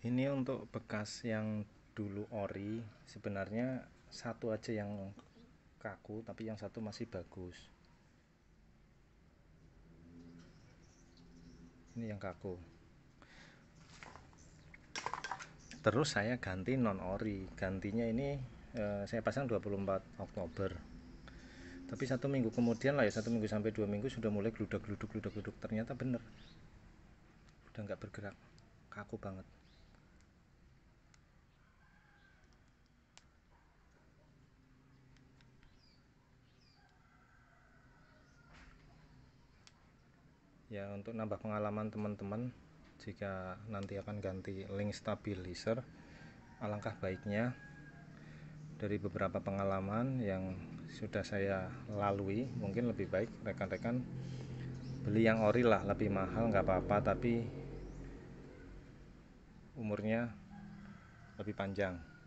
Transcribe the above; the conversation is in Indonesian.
ini untuk bekas yang dulu ori sebenarnya satu aja yang kaku tapi yang satu masih bagus ini yang kaku terus saya ganti non ori gantinya ini eh, saya pasang 24 Oktober tapi satu minggu kemudian lah ya satu minggu sampai dua minggu sudah mulai geludak geluduk geludak geluduk ternyata bener udah nggak bergerak kaku banget ya untuk nambah pengalaman teman-teman jika nanti akan ganti link stabilizer alangkah baiknya dari beberapa pengalaman yang sudah saya lalui mungkin lebih baik rekan-rekan beli yang ori lah lebih mahal nggak apa-apa tapi umurnya lebih panjang